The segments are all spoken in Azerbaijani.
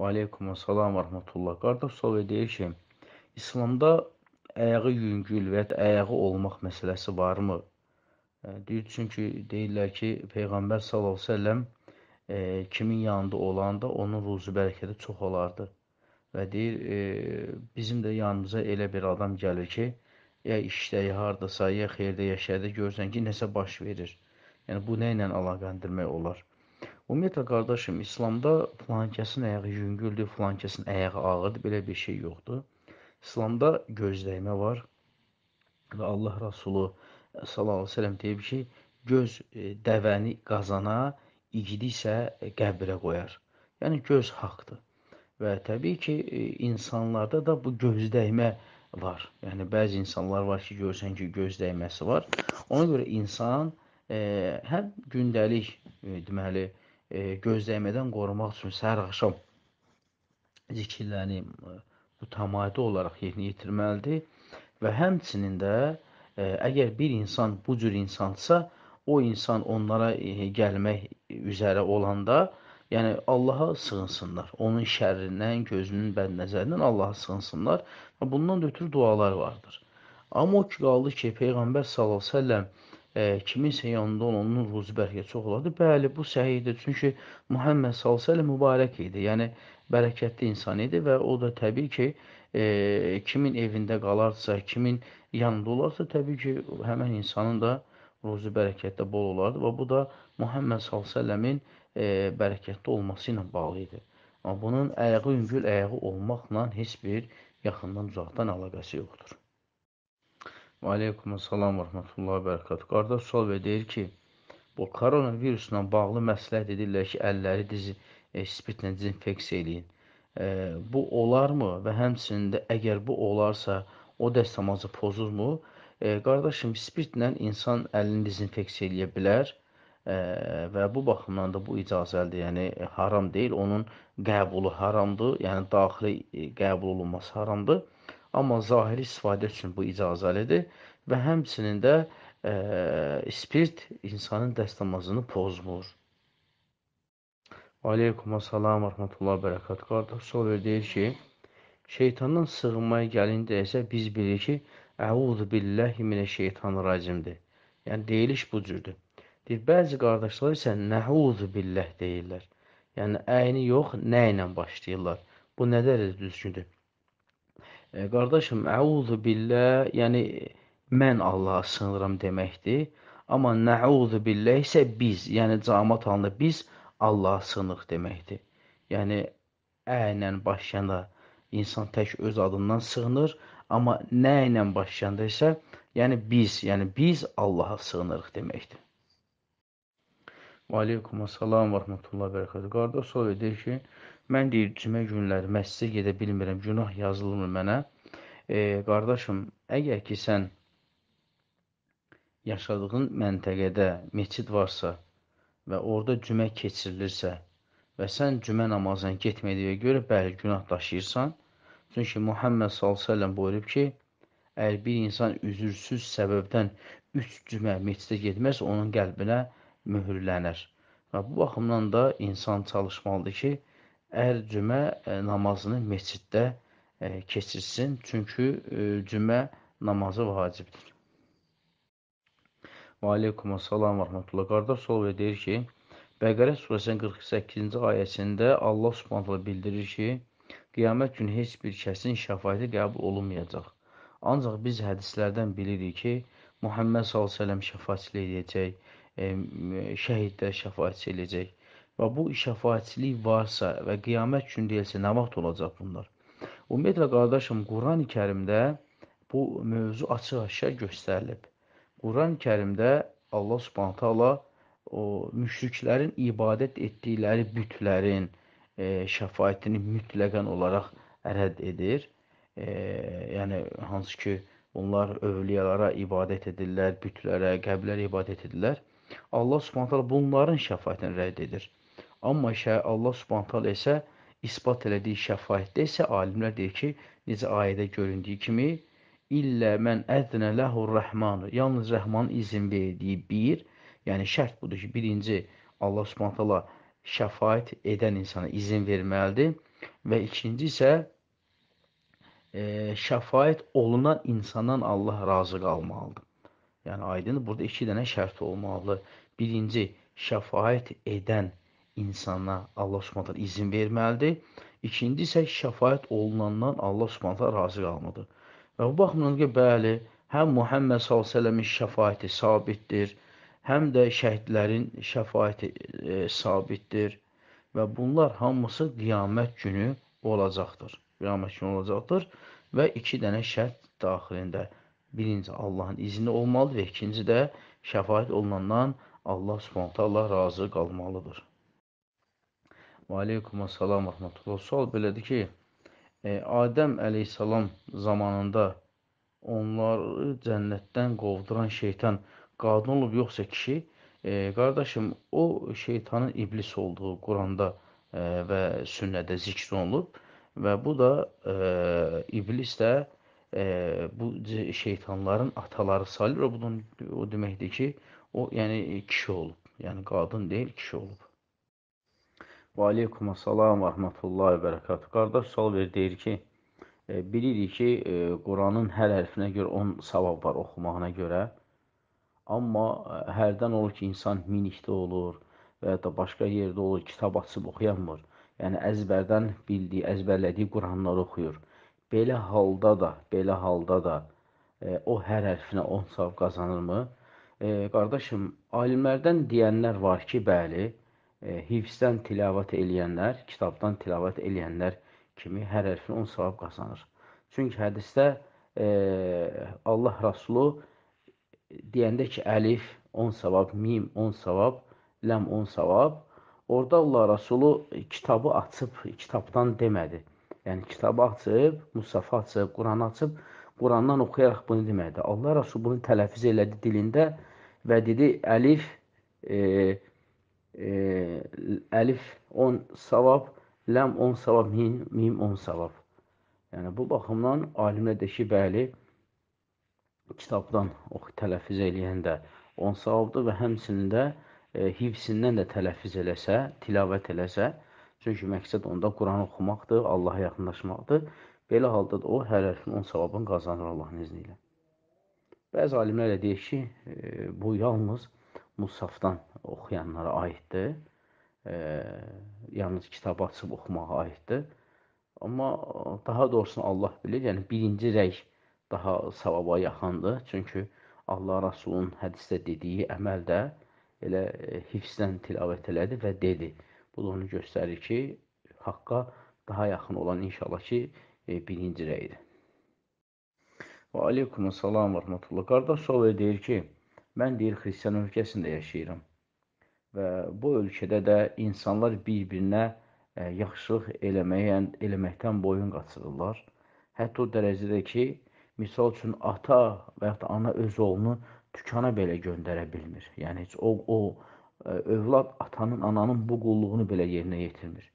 Və aleykum salam və rahmetullah. Qardaş sual edir ki, İslamda ayağı yüngül və ya ayağı olmaq məsələsi varmı? E, deyir, çünki deyirlər ki, Peyğəmbər sallallahu əleyhi və səlləm e, kimin yanında olanda onun ruzu bərəkəti çox olardı. Və deyir, e, bizim də yanımıza elə bir adam gəlir ki, ya işdə, ya hardasa, ya xeyirdə, ya şərdə görürsən ki, nəsə baş verir. Yəni bu nə ilə əlaqələndirmək olar? Ümumiyyətlə qardaşım, İslamda filankəsin ayağı yüngüldür, filankəsin ayağı ağırdır, belə bir şey yoxdur. İslamda gözləymə var və Allah Rasulu e, sallallahu əleyhi və səlləm deyib ki, göz e, dəvəni qazana, igidi isə e, qəbrə qoyar. Yəni göz haqqdır. Və təbii ki, insanlarda da bu gözdəymə var. Yəni bəzi insanlar var ki, görsən ki, gözdəyməsi var. Ona görə insan e, həm gündəlik e, deməli e, gözləmədən qorumaq üçün səhər axşam zikirlərini yəni, mütəmadi e, olaraq yerinə yetirməlidir və həmçinin də e, əgər bir insan bu cür insansa, o insan onlara e, gəlmək üzrə olanda, yəni Allaha sığınsınlar. Onun şərrindən, gözünün bədnəzərindən Allaha sığınsınlar. Bundan da ötürü dualar vardır. Amma o ki qaldı ki, Peyğəmbər sallallahu əleyhi və səlləm kiminsə yanında olanın ruzi bəlkə çox olardı. Bəli, bu səhih idi. Çünki Muhammed sallallahu mübarək idi. Yəni bərəkətli insan idi və o da təbii ki, e, kimin evində qalarsa, kimin yanında olarsa, təbii ki, həmin insanın da ruzi bərəkətdə bol olardı və bu da Muhammed sallallahu e, bərəkətli olması ilə bağlı idi. Amma bunun ayağı yüngül ayağı olmaqla heç bir yaxından uzaqdan əlaqəsi yoxdur. Və aleykum salam və rəhmətullahi və bərəkatuhu. Qardaş sual verir, deyir ki, bu koronavirusla bağlı məsləhət edirlər ki, əlləri dizi e, spirtlə dezinfeksiya eləyin. E, bu olarmı və həmçində əgər bu olarsa, o dəstəmazı pozulmu? E, qardaşım, spirtlə insan əlini dezinfeksiya eləyə bilər e, və bu baxımdan da bu icazəlidir, yəni e, haram deyil, onun qəbulu haramdır, yəni daxili e, qəbul olunması haramdır. Amma zahiri istifadə üçün bu icazəlidir və həmçinin də e, spirt insanın dəstəmazını pozmur. Aleykum salam, rəhmətullah, bərəkat. Qardaş Sover deyir ki, şeytandan sığınmaya gəlin deyəsə, biz bilir ki, əudu billəhi minə şeytan racimdir. Yəni, deyiliş bu cürdür. Deyir, bəzi qardaşlar isə nəudu billəh deyirlər. Yəni, əyni yox, nə ilə başlayırlar. Bu nə dərəcədə düzgündür? E, qardaşım, əuzu billah, yəni mən Allaha sığınıram deməkdir. Amma nəuzu billah isə biz, yəni cəmaət halında biz Allaha sığınırıq deməkdir. Yəni əylə başlayanda insan tək öz adından sığınır, amma nə ilə başlayanda isə, yəni biz, yəni biz Allaha sığınırıq deməkdir. Və aleykum əssalam və rəhmətullah və bərəkətü. Qardaş soru deyir ki, Mən deyir cümə günləri məscidə gedə bilmirəm, günah yazılmır mənə. E, qardaşım, əgər ki sən yaşadığın məntəqədə məscid varsa və orada cümə keçirilirsə və sən cümə namazına getmədiyə görə bəli günah daşıyırsan. Çünki Muhammed sallallahu əleyhi buyurub ki, əgər bir insan üzürsüz səbəbdən 3 cümə məscidə getməsə, onun qəlbinə möhürlənir. Və bu baxımdan da insan çalışmalıdır ki, ər cümə e, namazını məsciddə e, keçirsin, çünki e, cümə namazı vacibdir. Və aleykum əssalam və rəhmətullah. Qardaş sol və deyir ki, Bəqərə surəsinin 48-ci ayəsində Allah subhanətlə bildirir ki, qiyamət günü heç bir kəsin şəfayəti qəbul olunmayacaq. Ancaq biz hədislərdən bilirik ki, Muhammed s.ə.v şəfayətçilik edəcək, şəhidlər şəfayətçi eləyəcək. Və bu şəfaətçilik varsa və qiyamət gün deyilsə, nə vaxt olacaq bunlar? Ümumiyyətlə, qardaşım, Quran-ı Kərimdə bu mövzu açıq-aşkar göstərilib. Quran-ı Kərimdə Allah subhanət hala o müşriklərin ibadət etdikləri bütlərin e, şəfayətini mütləqən olaraq rədd edir. E, yəni, hansı ki, onlar övliyalara ibadət edirlər, bütlərə, qəbirlərə ibadət edirlər. Allah subhanət hala bunların şəfayətini rədd edir. Amma Allah Subhanahu isə isbat elədiyi şəfaətdə isə alimlər deyir ki, necə ayədə göründüyü kimi illə mən əznə ləhur rəhmanu. Yalnız Rəhmanın izin verdiyi bir, yəni şərt budur ki, birinci Allah Subhanahu şəfaət edən insana izin verməlidir və ikinci isə e, şəfaət olunan insandan Allah razı qalmalıdır. Yəni aydındır, burada iki dənə şərt olmalıdır. Birinci şəfaət edən insana Allah Subhanahu izin verməlidir. İkinci isə şəfaət olunandan Allah Subhanahu razı qalmalıdır. Və bu baxımdan ki, bəli, həm Muhammed sallalləmin şəfaəti sabitdir, həm də şəhidlərin şəfaəti e, sabitdir və bunlar hamısı qiyamət günü olacaqdır. Qiyamət günü olacaqdır və iki dənə şərt daxilində. Birinci Allahın izni olmalıdır və ikinci də şəfaət olunandan Allah Subhanahu taala razı qalmalıdır. Və aleykum əssalam və rəhmətullah. Sual belədir ki, e, Adəm əleyhissalam zamanında onları cənnətdən qovduran şeytan qadın olub yoxsa kişi? E, qardaşım, o şeytanın iblis olduğu Quranda e, və sünnədə zikr olunub və bu da e, iblis də e, bu şeytanların ataları sayılır. O, bunun, o deməkdir ki, o yəni kişi olub, yəni qadın deyil, kişi olub. Və aleykum əssalam və rəhmətullahi və bərəkatuhu. Qardaş sual verir, deyir ki, e, bilirik ki, e, Quranın hər hərfinə görə 10 savab var oxumağına görə. Amma e, hərdən olur ki, insan minikdə olur və ya da başqa yerdə olur, kitab açıb oxuyanmır. Yəni əzbərdən bildiyi, əzbərlədiyi Quranları oxuyur. Belə halda da, belə halda da e, o hər hərfinə 10 savab qazanırmı? E, qardaşım, alimlərdən deyənlər var ki, bəli, e, hifzdən tilavət eləyənlər, kitabdan tilavət eləyənlər kimi hər hərfin 10 savab qazanır. Çünki hədisdə e, Allah Rasulu deyəndə ki, əlif 10 savab, mim 10 savab, ləm 10 savab. Orada Allah Rasulu kitabı açıb, kitabdan demədi. Yəni kitabı açıb, Musafa açıb, Quranı açıb, Qurandan oxuyaraq bunu demədi. Allah Rasulu bunu tələffüz elədi dilində və dedi əlif e, əlif 10 savab, ləm 10 savab, mim 10 savab. Yəni bu baxımdan alimlər də ki, bəli, kitabdan oxu tələffüz eləyəndə 10 savabdır və həmçində e, hifsindən də tələffüz eləsə, tilavət eləsə, çünki məqsəd onda Quran oxumaqdır, Allaha yaxınlaşmaqdır. Belə halda da o hər hərfin 10 savabını qazanır Allahın izni ilə. Bəzi alimlər də deyir ki, e, bu yalnız Musafdan oxuyanlara aiddir. E, yalnız kitabı açıb oxumağa aiddir. Amma daha doğrusunu Allah bilir. Yəni birinci rəy daha savaba yaxındır. Çünki Allah Rəsulun hədisdə dediyi əməl də elə e, hifzdən tilavət elədi və dedi. Bu da onu göstərir ki, haqqa daha yaxın olan inşallah ki, e, birinci rəydir. Və aleykum salam və rəhmətullah. Qardaş sual deyir ki, Mən deyir xristian ölkəsində yaşayıram. Və bu ölkədə də insanlar bir-birinə e, yaxşılıq eləməyən, eləməkdən boyun qaçırırlar. Hətta o dərəcədə ki, misal üçün ata və ya da ana öz oğlunu dükana belə göndərə bilmir. Yəni heç o o e, övlad atanın, ananın bu qulluğunu belə yerinə yetirmir.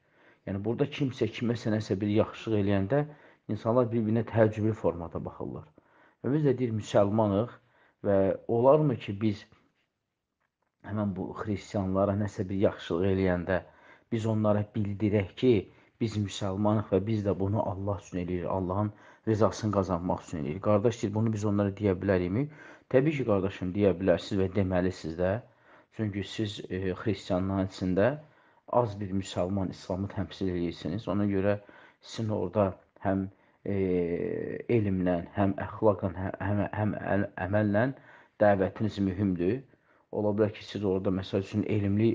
Yəni burada kimsə kiməsə nəsə bir yaxşılıq eləyəndə insanlar bir-birinə təəccüblü formada baxırlar. Və biz də deyir müsəlmanıq, Və olarmı ki, biz həmən bu xristianlara nəsə bir yaxşılıq eləyəndə biz onlara bildirək ki, biz müsəlmanıq və biz də bunu Allah üçün eləyirik. Allahın rızasını qazanmaq üçün eləyirik. Qardaş deyir, bunu biz onlara deyə bilərikmi? Təbii ki, qardaşım, deyə bilərsiniz və deməlisiniz də. Çünki siz e, xristianların içində az bir müsəlman İslamı təmsil edirsiniz. Ona görə sizin orada həm e, E, elmlə, həm əxlaqla, hə, həm, həm əməllə dəvətiniz mühümdür. Ola bilər ki, siz orada məsəl üçün elmli,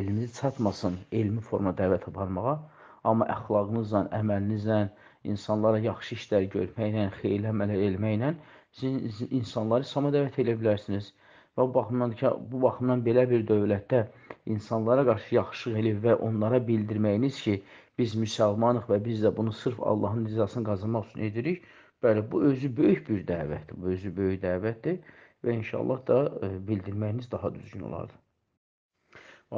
elminiz çatmasın, elmi forma dəvət aparmağa, amma əxlaqınızla, əməlinizlə, insanlara yaxşı işlər görməklə, xeyirli əmələr eləməklə siz insanları İslam'a dəvət edə bilərsiniz. Və bu baxımdan ki, bu baxımdan belə bir dövlətdə insanlara qarşı yaxşılıq eləyib və onlara bildirməyiniz ki, Biz müsəlmanıq və biz də bunu sırf Allahın rizasını qazanmaq üçün edirik. Bəli, bu özü böyük bir dəvətdir. Bu özü böyük dəvətdir və inşallah da e, bildirməyiniz daha düzgün olardı.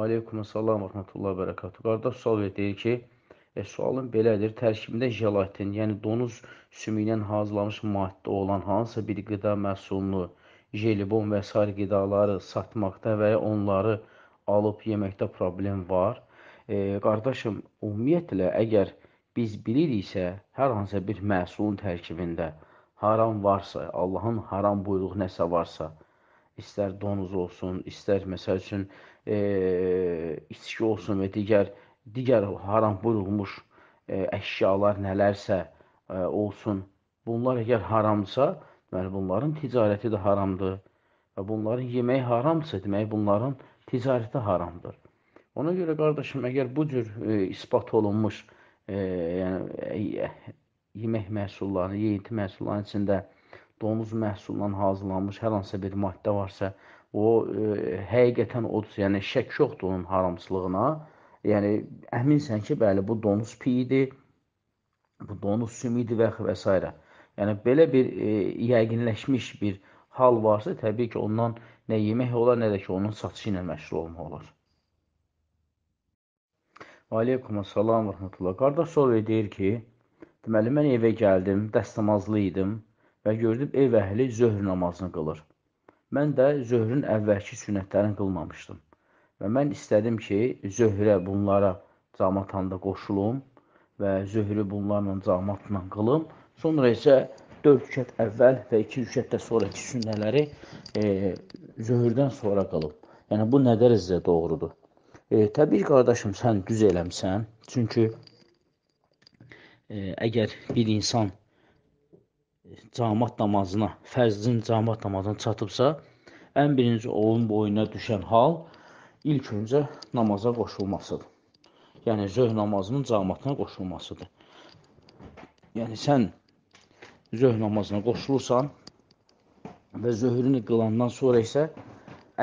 Aleykum salam və rəhmətullah və bərəkatuhu. Qardaş sual verir, deyir ki, e, sualım belədir. Tərkibində jelatin, yəni donuz sümü ilə hazırlanmış maddə olan hansısa bir qida məhsulunu, jelibon və sair qidaları satmaqda və ya onları alıb yeməkdə problem var e, qardaşım, ümumiyyətlə əgər biz biliriksə, hər hansı bir məhsulun tərkibində haram varsa, Allahın haram buyruğu nəsə varsa, istər donuz olsun, istər məsəl üçün e, içki olsun və digər digər haram buyurulmuş e, əşyalar nələrsə e, olsun, bunlar əgər haramsa, deməli bunların ticarəti də haramdır və bunların yeməyi haramsa, demək bunların ticarəti haramdır. Ona görə qardaşım, əgər bu cür e, isbat olunmuş e, yəni e, yemək məhsullarının, yeyinti məhsullarının içində donuz məhsulundan hazırlanmış hər hansı bir maddə varsa, o e, həqiqətən odur, yəni şək yoxdur onun haramçılığına. Yəni əminsən ki, bəli, bu donuz piyidir, bu donuz sümüdür və və s. Yəni belə bir e, yəqinləşmiş bir hal varsa, təbii ki, ondan nə yemək olar, nə də ki, onun satışı ilə məşğul olmaq olar. Aleykum əssalam və rəhmətullah. Qardaş sual deyir ki, deməli mən evə gəldim, dəstəmazlı idim və gördüm ev əhli zöhr namazını qılır. Mən də zöhrün əvvəlki sünətlərini qılmamışdım. Və mən istədim ki, zöhrə bunlara cəmaat halında qoşulum və zöhrü bunlarla cəmaatla qılım. Sonra isə 4 rükət əvvəl və 2 rükətdə sonrakı sünnələri e, zöhrdən sonra qılıb. Yəni bu nə dərəcədə doğrudur? E, təbii ki, qardaşım, sən düz eləmsən. Çünki e, əgər bir insan e, camat namazına, fərzin camat namazına çatıbsa, ən birinci onun boynuna düşən hal ilk öncə namaza qoşulmasıdır. Yəni zöhr namazının camatına qoşulmasıdır. Yəni sən zöhr namazına qoşulursan və zöhrünü qılandan sonra isə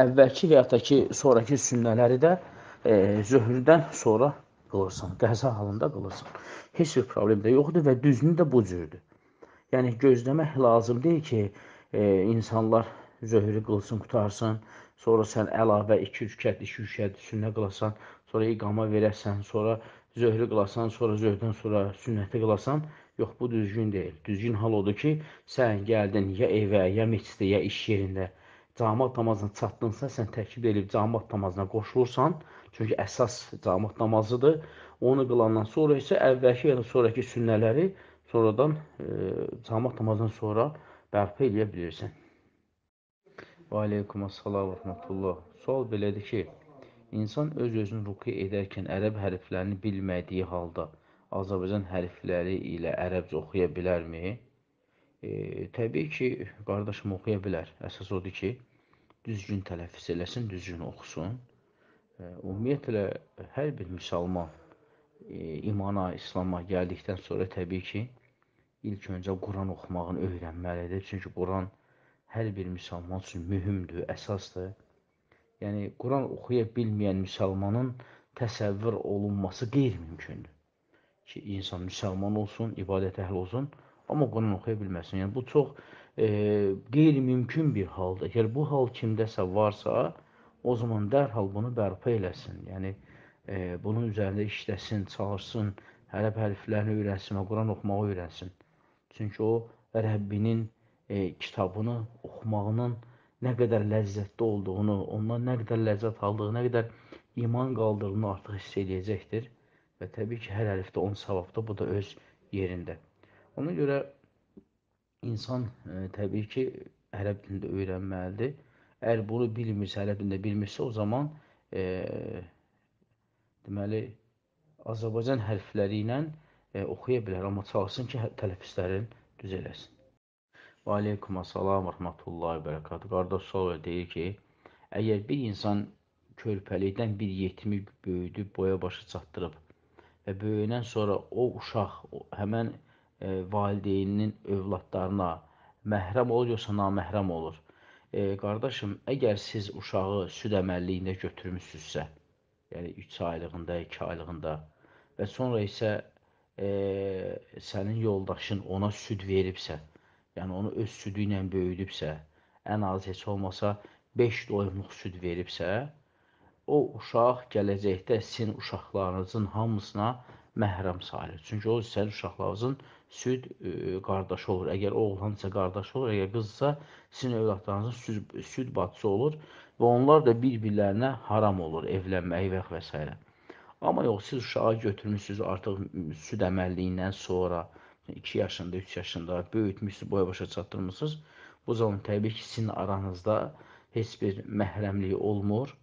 əvvəlki və ya da ki, sonrakı sünnələri də e, zöhrdən sonra qılırsan, qəza halında qılırsan. Heç bir problem də yoxdur və düzünü də bu cürdür. Yəni gözləmək lazım deyil ki, e, insanlar zöhrü qılsın, qutarsın, sonra sən əlavə 2 rükət, 2 rükət sünnə qılasan, sonra iqama verəsən, sonra zöhrü qılasan, sonra zöhrdən sonra sünnəti qılasan, yox bu düzgün deyil. Düzgün hal odur ki, sən gəldin ya evə, ya məscidə, ya iş yerində camat namazına çatdınsa, sən təkid edib camat namazına qoşulursan, çünki əsas camat namazıdır. Onu qılandan sonra isə əvvəlki ya da sonraki sünnələri sonradan e, camat namazından sonra bərpa edə bilirsən. Və aleykum əssalam və rəhmətullah. Sual belədir ki, insan öz-özünü ruku edərkən ərəb hərflərini bilmədiyi halda Azərbaycan hərfləri ilə ərəbcə oxuya bilərmi? E, təbii ki, qardaşım oxuya bilər. Əsas odur ki, düzgün tələffüz eləsin, düzgün oxusun. E, ümumiyyətlə hər bir müsəlman e, imana, İslam'a gəldikdən sonra təbii ki, ilk öncə Quran oxumağını öyrənməlidir. Çünki Quran hər bir müsəlman üçün mühümdür, əsasdır. Yəni Quran oxuya bilməyən müsəlmanın təsəvvür olunması qeyri-mümkündür. Ki insan müsəlman olsun, ibadət əhli olsun, amma Quran oxuya bilməsin. Yəni bu çox e, qeyri-mümkün bir haldır. Əgər bu hal kimdəsə varsa, o zaman dərhal bunu bərpa eləsin. Yəni e, bunun üzərində işləsin, çalışsın, hərəb hərflərini öyrənsin və Quran oxumağı öyrənsin. Çünki o Rəbbinin e, kitabını oxumağının nə qədər ləzzətli olduğunu, ondan nə qədər ləzzət aldığını, nə qədər iman qaldığını artıq hiss eləyəcəkdir və təbii ki, hər hərfdə 10 savabda bu da öz yerində. Ona görə insan ə, e, təbii ki, ərəb dilini də öyrənməlidir. Əgər bunu bilmirsə, ərəb dilini də bilmirsə, o zaman e, deməli Azərbaycan hərfləri ilə e, oxuya bilər, amma çalışsın ki, hə, tələffüzlərin düz eləsin. Və aleykum assalam və rəhmətullahi və bərəkatü. Qardaş sual deyir ki, əgər bir insan körpəlikdən bir yetimi böyüdüb boya başa çatdırıb və böyüyəndən sonra o uşaq o, həmən e, valideyninin övladlarına məhrəm olur yoxsa naməhrəm olur? E, qardaşım, əgər siz uşağı süd əməlliyində götürmüsünüzsə, yəni 3 aylığında, 2 aylığında və sonra isə e, sənin yoldaşın ona süd veribsə, yəni onu öz südü ilə böyüdübsə, ən az heç olmasa 5 doyumluq süd veribsə, o uşaq gələcəkdə sizin uşaqlarınızın hamısına məhrəm sayılır. Çünki o sizin uşaqlarınızın süd ə, e, qardaşı olur. Əgər oğlansa qardaşı olur, əgər qızsa sizin övladlarınızın süd, süd bacısı olur və onlar da bir-birlərinə haram olur evlənmək və və s. Amma yox, siz uşağı götürmüsünüz artıq süd əməlliyindən sonra 2 yaşında, 3 yaşında böyütmüsünüz, boya başa çatdırmısınız. Bu zaman təbii ki, sizin aranızda heç bir məhrəmlik olmur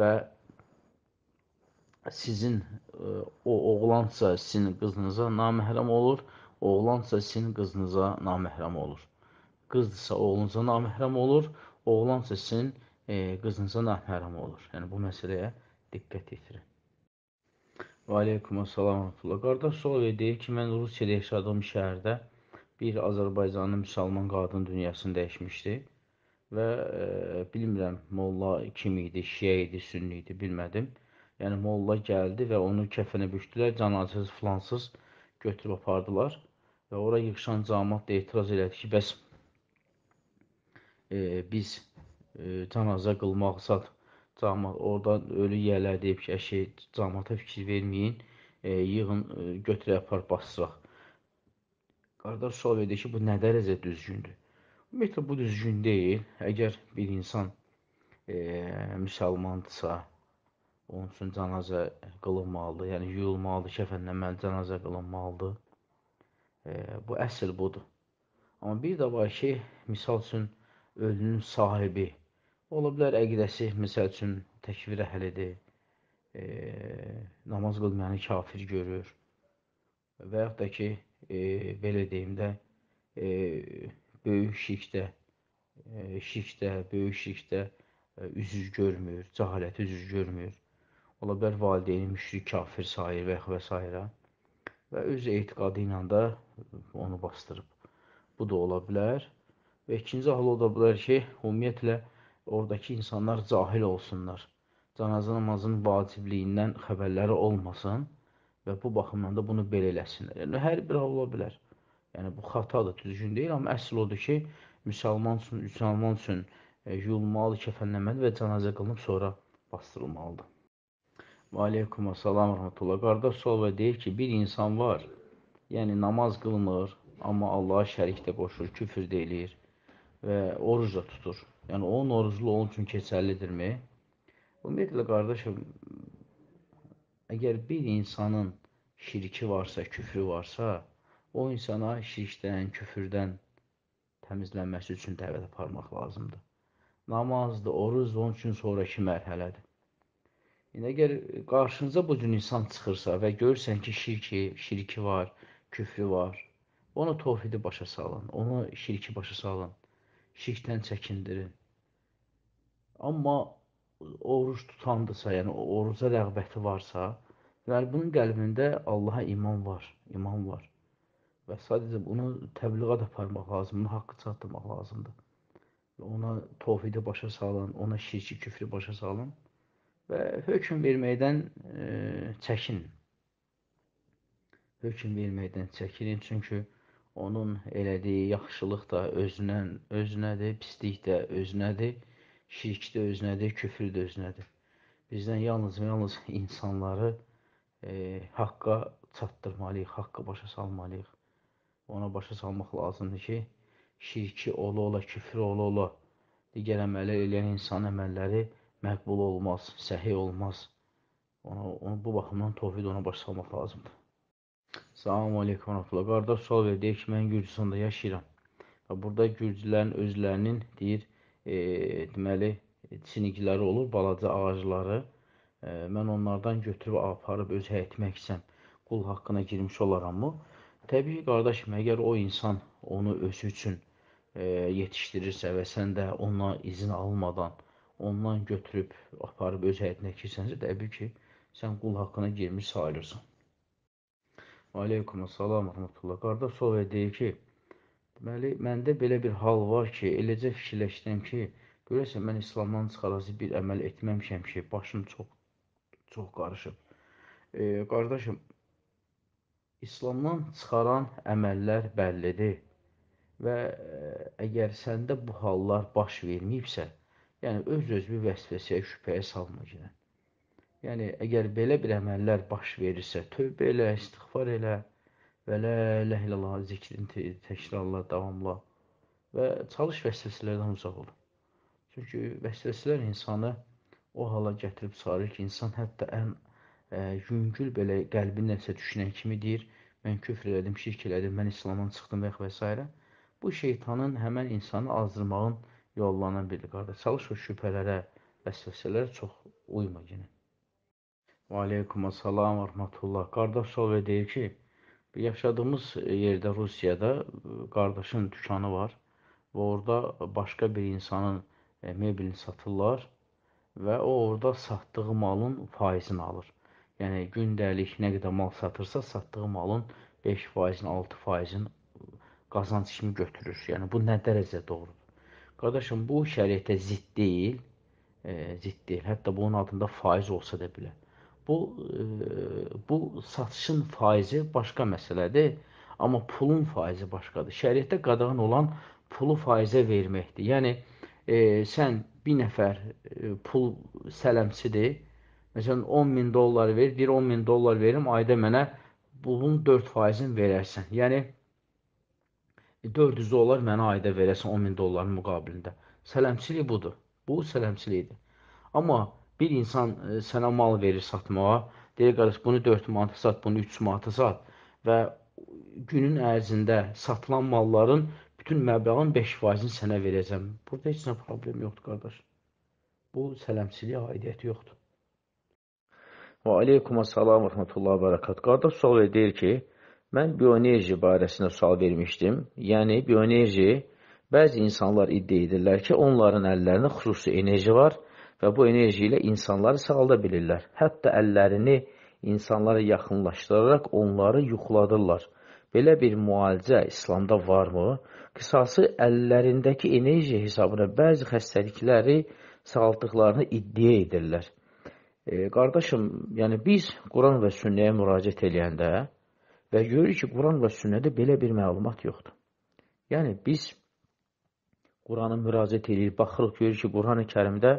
və sizin e, o oğlansa sizin qızınıza naməhrəm olur, oğlansa sizin qızınıza naməhrəm olur. Qızdırsa oğlunuza naməhrəm olur, oğlansa sizin e, qızınıza naməhrəm olur. Yəni bu məsələyə diqqət yetirin. Və aleykum əssalam rəhmətullah. Qardaş sual deyir ki, mən Rusiyada yaşadığım şəhərdə bir Azərbaycanlı müsəlman qadın dünyasını dəyişmişdi və e, bilmirəm molla kim idi, şiə idi, sünni idi, bilmədim. E, yəni molla gəldi və onu kəfənə bükdülər, canazəsiz filansız götürüb apardılar və ora yığışan cəmaat da etiraz elədi ki, bəs e, biz e, canaza qılmaqsad cəmaat oradan ölü yələr deyib ki, əşi cəmaata fikir verməyin, e, yığın e, götürə apar basıraq. Qardaş sual verdi ki, bu nə dərəcə düzgündür? Ümumiyyətlə bu düzgün deyil. Əgər bir insan e, müsəlmandırsa, Onun üçün cənazə qılınmalıdır, yəni yuyulmalıdır, kəfənlənməli cənazə qılınmalıdır. E, bu əsl budur. Amma bir də var ki, misal üçün ölünün sahibi ola bilər əqidəsi misal üçün təkvir əhlidir. E, namaz qılmayanı kafir görür. Və yaxud da ki, e, belə deyim də, e, böyük şirkdə, e, şirkdə, böyük şirkdə e, üzr görmür, cəhalət üzr görmür ola bilər valideyni müşrik, kafir, sair və və s. və öz etiqadı ilə də onu bastırıb. Bu da ola bilər. Və ikinci hal ola bilər ki, ümumiyyətlə oradakı insanlar cahil olsunlar. Cənazə namazının vacibliyindən xəbərləri olmasın və bu baxımdan da bunu belə eləsinlər. Yəni hər bir hal ola bilər. Yəni bu xatadır, düzgün deyil, amma əsl odur ki, müsəlman üçün, müsəlman üçün yuyulmalı, e, kəfənlənməli və cənazə qılınıb sonra bastırılmalıdır. Və aleykum əssalam rəhmətullah. Qardaş sual və deyir ki, bir insan var, yəni namaz qılmır, amma Allaha şərik də qoşur, küfür də eləyir və oruc da tutur. Yəni onun oruclu onun üçün keçərlidirmi? Ümumiyyətlə qardaşım, əgər bir insanın şirki varsa, küfrü varsa, o insana şirkdən, küfürdən təmizlənməsi üçün dəvət aparmaq lazımdır. Namazdır, oruc onun üçün sonrakı mərhələdir. İndi yəni əgər qarşınıza bu cür insan çıxırsa və görürsən ki, şirki, şirki var, küfrü var, onu tovhidi başa salın, onu şirki başa salın, şirkdən çəkindirin. Amma oruç tutandırsa, yəni oruca rəğbəti varsa, deməli yəni bunun qəlbində Allaha iman var, iman var. Və sadəcə bunu təbliğat aparmaq lazımdır, bunu haqqı çatdırmaq lazımdır. Ona tovhidi başa salın, ona şirki, küfrü başa salın və hökm verməkdən e, çəkinin. Hökm verməkdən çəkinin, çünki onun elədiyi yaxşılıq da özünə özünədir, pislik də özünədir, şirk də özünədir, küfür də özünədir. Bizdən yalnız və yalnız insanları e, haqqa çatdırmalıyıq, haqqı başa salmalıyıq. Ona başa salmaq lazımdır ki, şirki ola ola, küfür ola ola digər əmələ eləyən insan əməlləri məqbul olmaz, səhih olmaz. Ona, ona bu baxımdan təvhid ona baş salmaq lazımdır. Salam aleykum rəhmətullah. Qardaş sual verdi. Deyir ki, mən Gürcüstanda yaşayıram. Və burada Gürcülərin özlərinin deyir, e, deməli, çinikləri olur, balaca ağacları. E, mən onlardan götürüb aparıb öz həyətimə eksəm, qul haqqına girmiş olaramı? Təbii qardaşım, əgər o insan onu özü üçün e, yetişdirirsə və sən də ona izin almadan ondan götürüb aparıb öz həyətinə keçsənsə, təbii ki, sən qul haqqına girmiş sayılırsan. Aleykum salam, rahmetullah. Qardaş Sovya deyir ki, deməli, məndə belə bir hal var ki, eləcə fikirləşirəm ki, görəsən mən İslamdan çıxarası bir əməl etməmişəm ki, başım çox çox qarışıb. E, qardaşım, İslamdan çıxaran əməllər bəllidir və e, əgər səndə bu hallar baş verməyibsə, Yəni öz-özünü vəsvəsəyə, şübhəyə salma yenə. Yəni əgər belə bir əməllər baş verirsə, tövbə elə, istighfar elə və la ilaha illallah zikrini təkrarla, davamla və çalış vəsvəsələrdən uzaq ol. Çünki vəsvəsələr insanı o hala gətirib çıxarır ki, insan hətta ən e, yüngül belə qəlbi nəsə düşünən kimi deyir, mən küfr elədim, şirk elədim, mən İslamdan çıxdım və və s. Bu şeytanın həmən insanı azdırmağın yollana bil qardaş. Çalış o şübhələrə, vəsvəsələrə çox uyma yenə. Və aleykum əssalam və rəhmətullah. Qardaş sual deyir ki, yaşadığımız yerdə Rusiyada e, qardaşın dükanı var və orada başqa bir insanın e, mebelini satırlar və o orada satdığı malın faizini alır. Yəni gündəlik nə qədər mal satırsa, satdığı malın 5%-ni, 6%-ni e, qazanc kimi götürür. Yəni bu nə dərəcə doğrudur? Qardaşım, bu şəriətə zidd deyil. E, zidd deyil. Hətta bunun altında faiz olsa da belə. Bu e, bu satışın faizi başqa məsələdir, amma pulun faizi başqadır. Şəriətdə qadağan olan pulu faizə verməkdir. Yəni e, sən bir nəfər e, pul sələmçidir. Məsələn 10 min dollar ver, deyir 10 min dollar verim, ayda mənə bunun 4 faizini verərsən. Yəni 400 e, dollar mənə ayda verəsən 10 min dolların müqabilində. Sələmçilik budur. Bu sələmçilikdir. Amma bir insan e, sənə mal verir satmağa, deyir qardaş bunu 4 manata sat, bunu 3 manata sat və günün ərzində satılan malların bütün məbləğin 5%-ni sənə verəcəm. Burada heç nə problem yoxdur qardaş. Bu sələmçiliyə aidiyyəti yoxdur. Və aleykum əssalam və rəhmətullah və bərəkat. Qardaş sual deyir ki, Mən bioenerji barəsində sual vermişdim. Yəni bioenerji bəzi insanlar iddia edirlər ki, onların əllərində xüsusi enerji var və bu enerji ilə insanları sağalda bilirlər. Hətta əllərini insanlara yaxınlaşdıraraq onları yuxladırlar. Belə bir müalicə İslamda varmı? Qısası əllərindəki enerji hesabına bəzi xəstəlikləri sağaltdıqlarını iddia edirlər. E, qardaşım, yəni biz Quran və sünnəyə müraciət eləyəndə Və görürük ki, Quranla sünnədə belə bir məlumat yoxdur. Yəni, biz Qurana müraciət edirik, baxırıq, görürük ki, Quran-ı kərimdə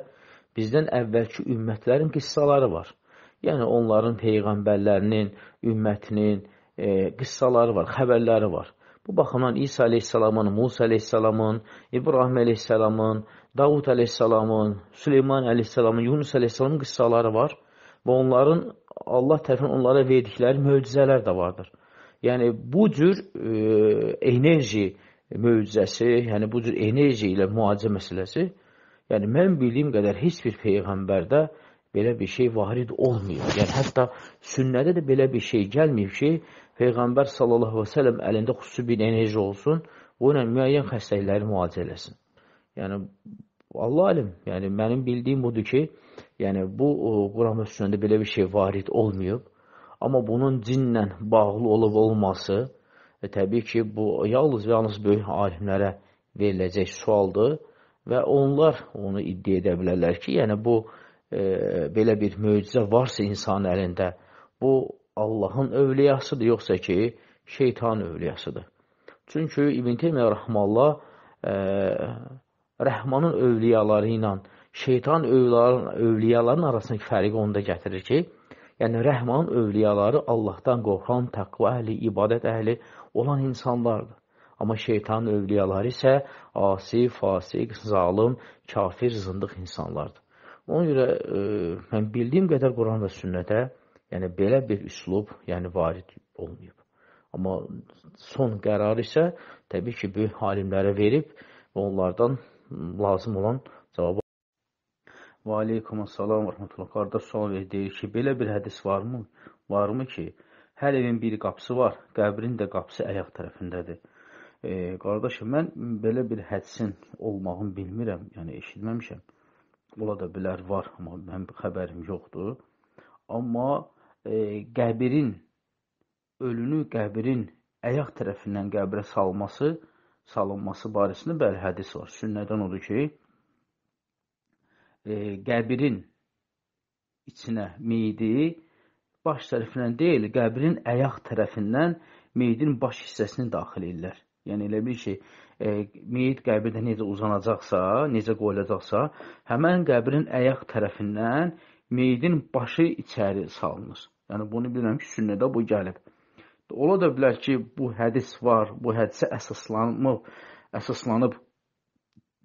bizdən əvvəlki ümmətlərin qıssaları var. Yəni, onların peyğəmbərlərinin, ümmətinin e, qıssaları var, xəbərləri var. Bu baxımdan İsa əleyhissalamın, Musa əleyhissalamın, İbrahim əleyhissalamın, Davud əleyhissalamın, Süleyman əleyhissalamın, Yunus əleyhissalamın qıssaları var və onların Allah tərəfindən onlara verdikləri möcüzələr də vardır. Yəni bu cür e, enerji möcüzəsi, yəni bu cür enerji ilə müalicə məsələsi, yəni mən bildiyim qədər heç bir peyğəmbərdə belə bir şey varid olmuyor. Yəni hətta sünnədə də belə bir şey gəlməyib ki, peyğəmbər sallallahu əleyhi və səlləm əlində xüsusi bir enerji olsun, bu ilə müəyyən xəstəlikləri müalicə eləsin. Yəni Allah alim, yəni mənim bildiyim budur ki, yəni bu e, Quran və sünnədə belə bir şey varid olmayıb. Amma bunun dinlə bağlı olub olması, və e, təbii ki, bu yalnız və yalnız böyük alimlərə veriləcək sualdır və onlar onu iddia edə bilərlər ki, yəni bu e, belə bir möcüzə varsa insan əlində, bu Allahın övliyasıdır, yoxsa ki, şeytan övliyasıdır. Çünki İbn Teymiyyə rəhmallah e, rəhmanın övliyaları ilə şeytan övliyaların arasındakı fərqi onda gətirir ki, Yəni Rəhman övliyaları Allahdan qorxan, təqva əhli, ibadət əhli olan insanlardır. Amma şeytanın övliyaları isə asi, fasiq, zalım, kafir, zındıq insanlardır. Ona görə e, mən bildiyim qədər Quran və sünnətə yəni belə bir üslub, yəni varid olmayıb. Amma son qərarı isə təbii ki, böyük alimlərə verib və onlardan lazım olan cavabı Və aleykumussalam və rəhmətullah. Qardaş sual verir, deyir ki, belə bir hədis varmı? Varmı ki, hər evin bir qapısı var, qəbrin də qapısı ayaq tərəfindədir. E, qardaşım, mən belə bir hədisin olmağını bilmirəm, yəni eşitməmişəm. Ola da bilər, var, amma mən xəbərim yoxdur. Amma e, qəbirin, ölünü qəbirin ayaq tərəfindən qəbrə salması, salınması barəsində bəli hədis var. Sünnədən odur ki, e, qəbirin içinə meyidi baş tərəfindən deyil, qəbrin əyaq tərəfindən meyidin baş hissəsini daxil edirlər. Yəni elə bir şey, e, meyit qəbirdə necə uzanacaqsa, necə qoyulacaqsa, həmin qəbrin əyaq tərəfindən meyidin başı içəri salınır. Yəni bunu bilirəm ki, sünnədə bu gəlib. Ola da bilər ki, bu hədis var, bu hədisə əsaslanmıb, əsaslanıb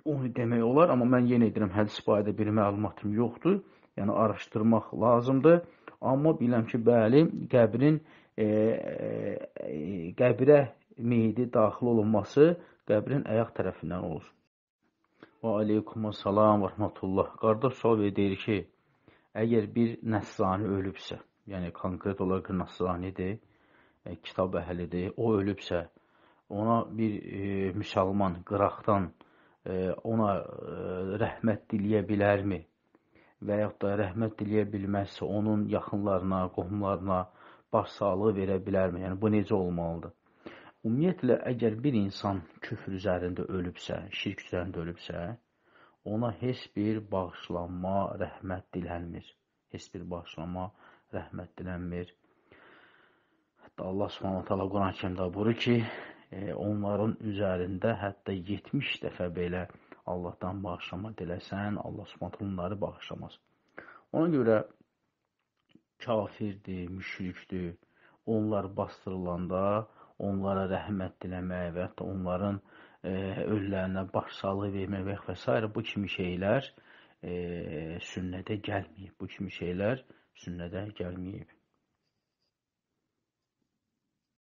onu demək olar, amma mən yenə edirəm, hədis barədə bir məlumatım yoxdur. Yəni, araşdırmaq lazımdır. Amma biləm ki, bəli, qəbrin e, e, qəbirə meyidi daxil olunması qəbrin əyaq tərəfindən olur. Və aleykum salam və rəhmətullah. Qardaş sual deyir ki, əgər bir nəsrani ölübsə, yəni konkret olaraq nəsranidir, e, kitab əhlidir, o ölübsə, ona bir e, müsəlman qıraqdan e, E, ona e, rəhmət diləyə bilərmi? Və yaxud da rəhmət diləyə bilməzsə, onun yaxınlarına, qohumlarına başsağlığı verə bilərmi? Yəni, bu necə olmalıdır? Ümumiyyətlə, əgər bir insan küfr üzərində ölübsə, şirk üzərində ölübsə, ona heç bir bağışlanma, rəhmət dilənmir. Heç bir bağışlanma, rəhmət dilənmir. Hətta Allah subhanətə Allah Quran-ı Kerimdə buyurur ki, E, onların üzərində hətta 70 dəfə belə Allahdan bağışlama diləsən, Allah Subhanahu onları bağışlamaz. Ona görə kafirdir, müşrikdir. Onlar bastırılanda onlara rəhmət diləmək və hətta onların e, ölülərinə başsağlığı vermək və və s. bu kimi şeylər e, sünnədə gəlməyib. Bu kimi şeylər sünnədə gəlməyib.